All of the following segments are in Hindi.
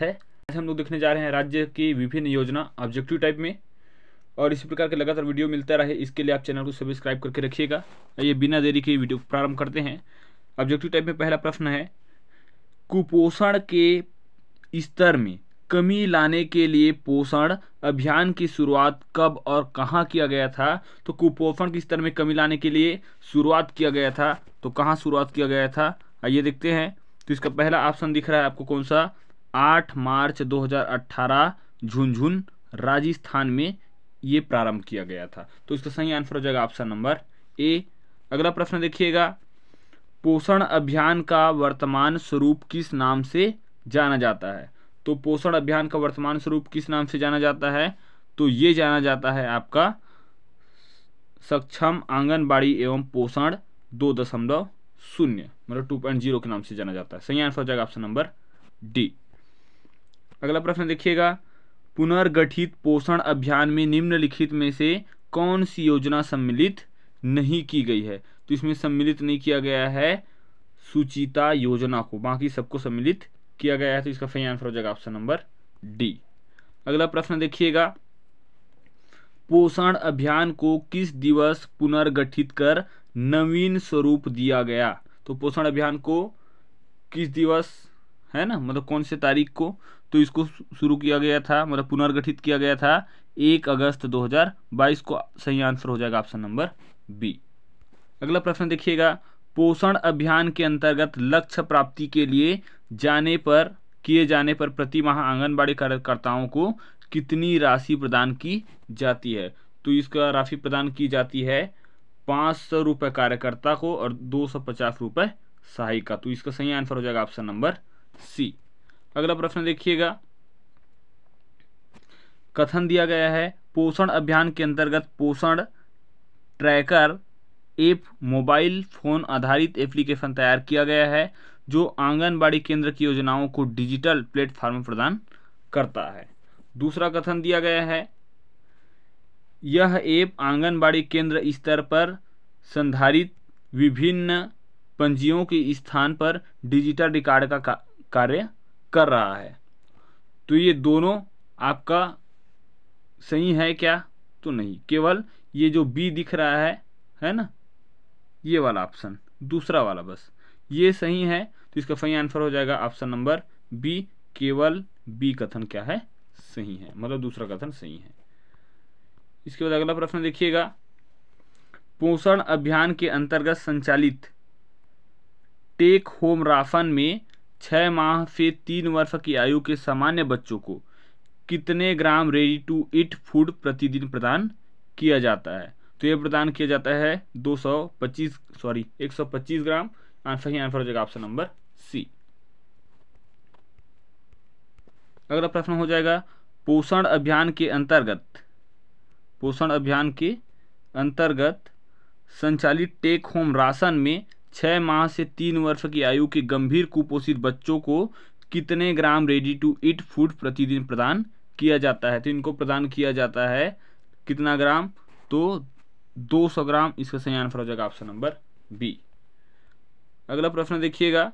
है आज हम लोग देखने जा रहे हैं राज्य की विभिन्न योजना ऑब्जेक्टिव टाइप में और इसी प्रकार के लगातार वीडियो मिलता रहे इसके लिए आप चैनल को सब्सक्राइब करके रखिएगा ये बिना देरी के वीडियो प्रारंभ करते हैं ऑब्जेक्टिव टाइप में पहला प्रश्न है कुपोषण के स्तर में कमी लाने के लिए पोषण अभियान की शुरुआत कब और कहाँ किया गया था तो कुपोषण के स्तर में कमी लाने के लिए शुरुआत किया गया था तो कहाँ शुरुआत किया गया था आइए देखते हैं तो इसका पहला ऑप्शन दिख रहा है आपको कौन सा आठ मार्च 2018 झुंझुन राजस्थान में ये प्रारंभ किया गया था तो इसका सही आंसर हो जाएगा ऑप्शन नंबर ए अगला प्रश्न देखिएगा पोषण अभियान का वर्तमान स्वरूप किस नाम से जाना जाता है तो पोषण अभियान का वर्तमान स्वरूप किस नाम से जाना जाता है तो ये जाना जाता है आपका सक्षम आंगनबाड़ी एवं पोषण दो दशमलव शून्य मतलब टू पॉइंट जीरो के नाम से जाना जाता है सही आंसर हो जाएगा ऑप्शन नंबर डी अगला प्रश्न देखिएगा पुनर्गठित पोषण अभियान में निम्नलिखित में से कौन सी योजना सम्मिलित नहीं की गई है तो इसमें सम्मिलित नहीं किया गया है सुचिता योजना को बाकी सबको सम्मिलित किया गया है तो इसका सही आंसर हो जाएगा ऑप्शन नंबर डी अगला प्रश्न देखिएगा पोषण अभियान को किस दिवस पुनर्गठित कर नवीन स्वरूप दिया गया तो पोषण अभियान को किस दिवस है ना मतलब कौन से तारीख को तो इसको शुरू किया गया था मतलब पुनर्गठित किया गया था एक अगस्त 2022 को सही आंसर हो जाएगा ऑप्शन नंबर बी अगला प्रश्न देखिएगा पोषण अभियान के अंतर्गत लक्ष्य प्राप्ति के लिए जाने पर किए जाने पर प्रति माह आंगनबाड़ी कार्यकर्ताओं को कितनी राशि प्रदान की जाती है तो इसका राशि प्रदान की जाती है पाँच सौ रुपये कार्यकर्ता को और दो सौ पचास रुपये सहायिका तो इसका सही आंसर हो जाएगा ऑप्शन नंबर सी अगला प्रश्न देखिएगा कथन दिया गया है पोषण अभियान के अंतर्गत Poshan tracker app mobile phone आधारित एप्लीकेशन तैयार किया गया है जो आंगनबाड़ी केंद्र की योजनाओं को डिजिटल प्लेटफॉर्म प्रदान करता है दूसरा कथन दिया गया है यह ऐप आंगनबाड़ी केंद्र स्तर पर संधारित विभिन्न पंजियों के स्थान पर डिजिटल रिकॉर्ड का कार्य कर रहा है तो ये दोनों आपका सही है क्या तो नहीं केवल ये जो बी दिख रहा है है ना ये वाला ऑप्शन दूसरा वाला बस ये सही है तो इसका सही आंसर हो जाएगा ऑप्शन नंबर बी केवल बी कथन क्या है सही है मतलब दूसरा कथन सही है इसके बाद अगला प्रश्न देखिएगा पोषण अभियान के अंतर्गत संचालित टेक होम राशन में छः माह से तीन वर्ष की आयु के सामान्य बच्चों को कितने gram ready to eat food प्रतिदिन प्रदान किया जाता है तो यह प्रदान किया जाता है 225 सॉरी 125 ग्राम आंसर ही आंसर हो जाएगा ऑप्शन नंबर सी अगला प्रश्न हो जाएगा पोषण अभियान के अंतर्गत पोषण अभियान के अंतर्गत संचालित टेक होम राशन में छः माह से तीन वर्ष की आयु के गंभीर कुपोषित बच्चों को कितने gram ready to eat food प्रतिदिन प्रदान किया जाता है तो इनको प्रदान किया जाता है कितना ग्राम तो 200 ग्राम इसका सही आंसर हो जाएगा ऑप्शन नंबर बी अगला प्रश्न देखिएगा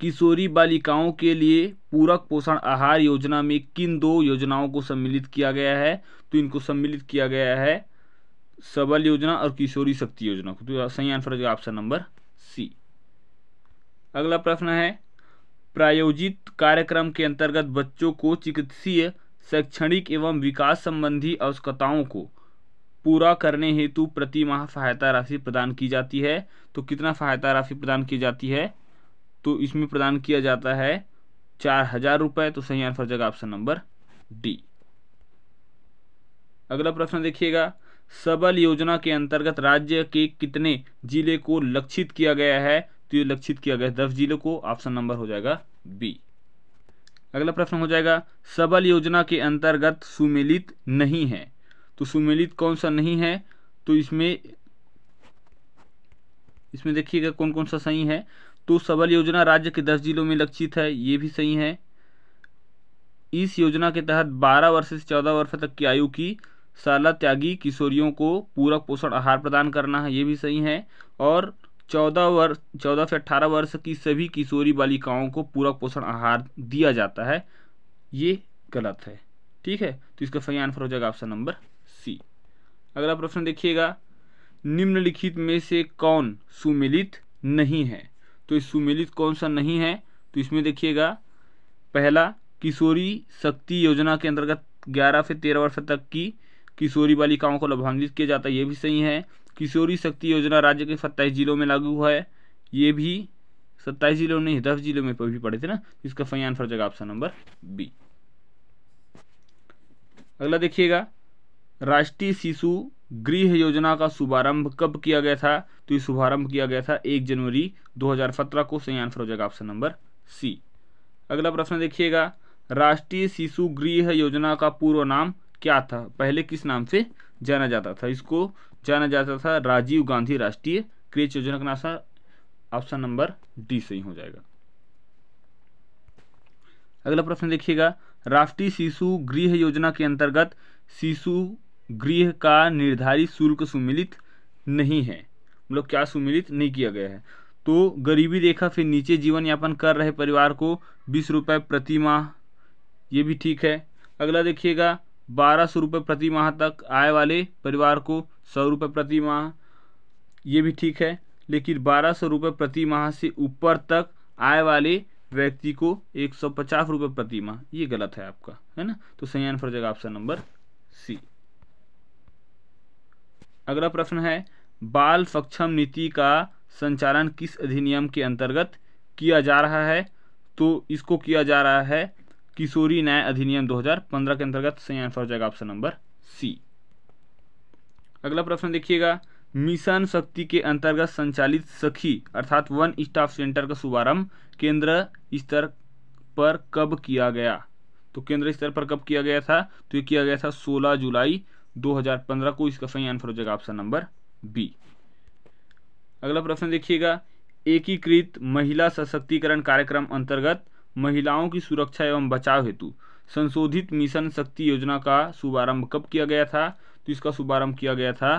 किशोरी बालिकाओं के लिए पूरक पोषण आहार योजना में किन दो योजनाओं को सम्मिलित किया गया है तो इनको सम्मिलित किया गया है सबल योजना और किशोरी शक्ति योजना तो सही आंसर होगा ऑप्शन नंबर सी अगला प्रश्न है प्रायोजित कार्यक्रम के अंतर्गत बच्चों को चिकित्सीय शैक्षणिक एवं विकास संबंधी आवश्यकताओं को पूरा करने हेतु प्रति माह सहायता राशि प्रदान की जाती है तो कितना सहायता राशि प्रदान की जाती है तो इसमें प्रदान किया जाता है चार हजार रुपये तो सही आंसर जगह ऑप्शन नंबर डी अगला प्रश्न देखिएगा सबल योजना के अंतर्गत राज्य के कितने जिले को लक्षित किया गया है तो ये लक्षित किया गया है दस जिलों को ऑप्शन नंबर हो जाएगा बी अगला प्रश्न हो जाएगा सबल योजना के अंतर्गत सुमेलित नहीं है तो सुमेलित कौन सा नहीं है तो इसमें इसमें देखिएगा कौन कौन सा सही है तो सबल योजना राज्य के दस जिलों में लक्षित है ये भी सही है इस योजना के तहत 12 वर्ष से 14 वर्ष तक की आयु की शाला त्यागी किशोरियों को पूरक पोषण आहार प्रदान करना है ये भी सही है और चौदह वर्ष चौदह से अट्ठारह वर्ष की सभी किशोरी बालिकाओं को पूरक पोषण आहार दिया जाता है ये गलत है ठीक है तो इसका सही आंसर हो जाएगा ऑप्शन नंबर सी अगला प्रश्न देखिएगा निम्नलिखित में से कौन सुमिलित नहीं है तो इस सुमिलित कौन सा नहीं है तो इसमें देखिएगा पहला किशोरी शक्ति योजना के अंतर्गत ग्यारह से तेरह वर्ष तक की किशोरी बालिकाओं को लाभान्वित किया जाता है ये भी सही है किशोरी शक्ति योजना राज्य के सत्ताईस जिलों में लागू है ये भी सत्ताईस जिलों नहीं दस जिलों में भी पड़े थे ना इसका सही आंसर हो जाएगा ऑप्शन नंबर बी अगला देखिएगा राष्ट्रीय शिशु गृह योजना का शुभारंभ कब किया गया था तो ये शुभारंभ किया गया था एक जनवरी 2017 को सही आंसर हो जाएगा ऑप्शन नंबर सी अगला प्रश्न देखिएगा राष्ट्रीय शिशु गृह योजना का पूर्व नाम क्या था पहले किस नाम से जाना जाता था इसको जाना जाता था राजीव गांधी राष्ट्रीय क्रेच योजना का नाशा ऑप्शन नंबर डी सही हो जाएगा अगला प्रश्न देखिएगा राष्ट्रीय शिशु गृह योजना के अंतर्गत शिशु गृह का निर्धारित शुल्क सुमिलित नहीं है मतलब क्या सुमिलित नहीं किया गया है तो गरीबी रेखा से नीचे जीवन यापन कर रहे परिवार को बीस रुपये प्रति माह ये भी ठीक है अगला देखिएगा बारह सौ रुपये प्रति माह तक आय वाले परिवार को सौ रुपये प्रति माह ये भी ठीक है लेकिन बारह सौ रुपये प्रति माह से ऊपर तक आय वाले व्यक्ति को एक सौ पचास रुपये प्रति माह ये गलत है आपका है ना तो सही आंसर जगह ऑप्शन नंबर सी अगला प्रश्न है बाल सक्षम नीति का संचालन किस अधिनियम के अंतर्गत किया जा रहा है तो इसको किया जा रहा है किशोरी न्याय अधिनियम 2015 के अंतर्गत सही आंसर हो जाएगा ऑप्शन नंबर सी अगला प्रश्न देखिएगा मिशन शक्ति के अंतर्गत संचालित सखी अर्थात वन स्टाफ सेंटर का शुभारंभ केंद्र स्तर पर कब किया गया तो केंद्र स्तर पर कब किया गया था तो ये किया गया था 16 जुलाई 2015 को इसका सही आंसर हो जाएगा ऑप्शन नंबर बी अगला प्रश्न देखिएगा एकीकृत महिला सशक्तिकरण कार्यक्रम अंतर्गत महिलाओं की सुरक्षा एवं बचाव हेतु संशोधित मिशन शक्ति योजना का शुभारंभ कब किया गया था तो इसका शुभारंभ किया गया था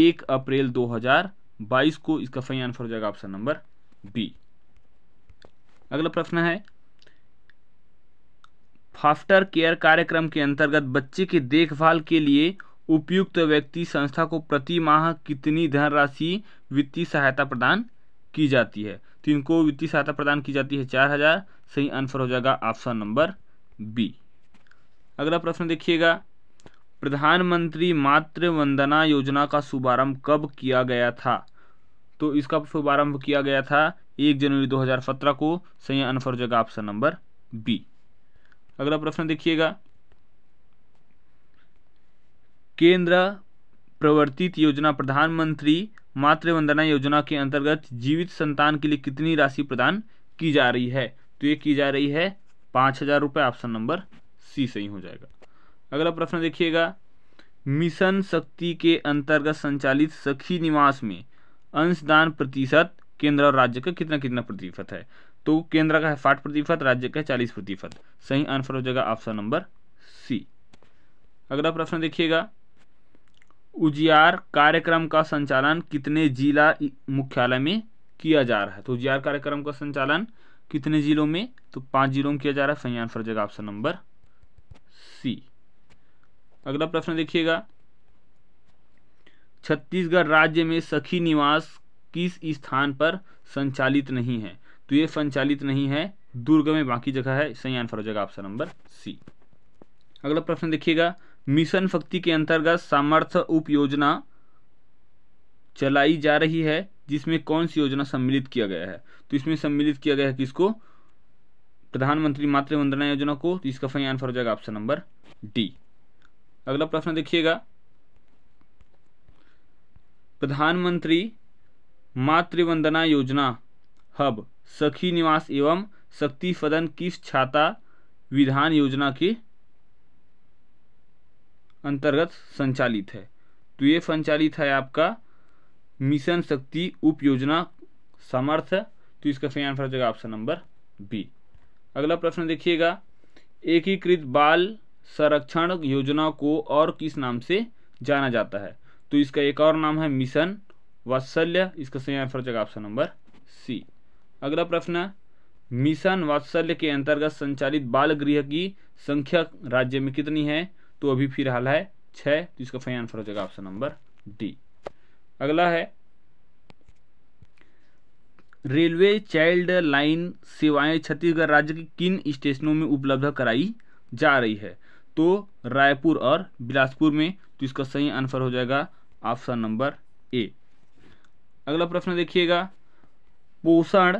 एक अप्रैल 2022 को इसका सही आंसर हो जाएगा ऑप्शन नंबर बी अगला प्रश्न है फाफ्टर केयर कार्यक्रम के अंतर्गत बच्चे की देखभाल के लिए उपयुक्त व्यक्ति संस्था को प्रति माह कितनी धनराशि वित्तीय सहायता प्रदान की जाती है तो इनको वित्तीय सहायता प्रदान की जाती है चार हजार सही आंसर हो जाएगा ऑप्शन नंबर बी अगला प्रश्न देखिएगा प्रधानमंत्री मातृ वंदना योजना का शुभारंभ कब किया गया था तो इसका शुभारंभ किया गया था एक जनवरी 2017 को सही आंसर हो जाएगा ऑप्शन नंबर बी अगला प्रश्न देखिएगा केंद्र प्रवर्तित योजना प्रधानमंत्री मातृ वंदना योजना के अंतर्गत जीवित संतान के लिए कितनी राशि प्रदान की जा रही है तो ये की जा रही है पाँच हज़ार रुपये ऑप्शन नंबर सी सही हो जाएगा अगला प्रश्न देखिएगा मिशन शक्ति के अंतर्गत संचालित सखी निवास में अंशदान प्रतिशत केंद्र और राज्य का कितना कितना प्रतिशत है तो केंद्र का है साठ प्रतिशत राज्य का है चालीस प्रतिशत सही आंसर हो जाएगा ऑप्शन नंबर सी अगला प्रश्न देखिएगा उजियार कार्यक्रम का संचालन कितने जिला मुख्यालय में किया जा रहा है तो उजियार कार्यक्रम का संचालन कितने ज़िलों में तो पांच ज़िलों में किया जा रहा है सही आंसर जगह ऑप्शन नंबर सी अगला प्रश्न देखिएगा छत्तीसगढ़ राज्य में सखी निवास किस स्थान पर संचालित नहीं है तो ये संचालित नहीं है दुर्ग में बाकी जगह है सही आंसर हो जाएगा ऑप्शन नंबर सी अगला प्रश्न देखिएगा मिशन शक्ति के अंतर्गत सामर्थ्य उप योजना चलाई जा रही है जिसमें कौन सी योजना सम्मिलित किया गया है तो इसमें सम्मिलित किया गया है किसको प्रधानमंत्री मातृ वंदना योजना को तो इसका सही आंसर हो जाएगा ऑप्शन नंबर डी अगला प्रश्न देखिएगा प्रधानमंत्री मातृवंदना योजना हब सखी निवास एवं शक्ति सदन किस छाता विधान योजना के अंतर्गत संचालित है तो ये संचालित है आपका मिशन शक्ति उप योजना समर्थ तो इसका सही आंसर हो जाएगा ऑप्शन नंबर बी अगला प्रश्न देखिएगा एकीकृत बाल संरक्षण योजना को और किस नाम से जाना जाता है तो इसका एक और नाम है मिशन वात्सल्य इसका सही आंसर हो जाएगा ऑप्शन नंबर सी अगला प्रश्न मिशन वात्सल्य के अंतर्गत संचालित बाल गृह की संख्या राज्य में कितनी है तो अभी फिलहाल है छः तो इसका सही आंसर हो जाएगा ऑप्शन नंबर डी अगला है रेलवे चाइल्ड लाइन सेवाएं छत्तीसगढ़ राज्य के किन स्टेशनों में उपलब्ध कराई जा रही है तो रायपुर और बिलासपुर में तो इसका सही आंसर हो जाएगा ऑप्शन नंबर ए अगला प्रश्न देखिएगा पोषण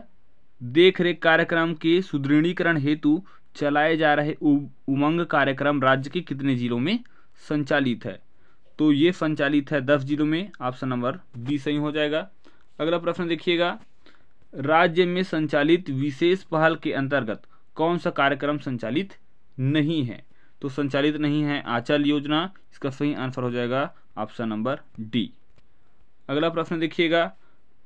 देखरेख कार्यक्रम के सुदृढ़ीकरण हेतु चलाए जा रहे उमंग कार्यक्रम राज्य के कितने जिलों में संचालित है तो ये संचालित है दस जिलों में ऑप्शन नंबर बी सही हो जाएगा अगला प्रश्न देखिएगा राज्य में संचालित विशेष पहल के अंतर्गत कौन सा कार्यक्रम संचालित नहीं है तो संचालित नहीं है आंचल योजना इसका सही आंसर हो जाएगा ऑप्शन नंबर डी अगला प्रश्न देखिएगा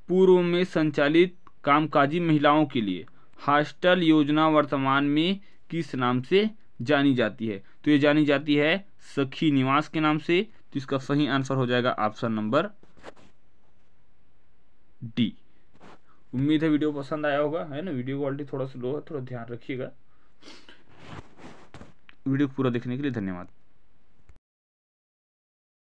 पूर्व में संचालित कामकाजी महिलाओं के लिए हॉस्टल योजना वर्तमान में किस नाम से जानी जाती है तो ये जानी जाती है सखी निवास के नाम से तो इसका सही आंसर हो जाएगा ऑप्शन नंबर डी उम्मीद है वीडियो पसंद आया होगा है ना वीडियो क्वालिटी थोड़ा स्लो है थोड़ा ध्यान रखिएगा वीडियो पूरा देखने के लिए धन्यवाद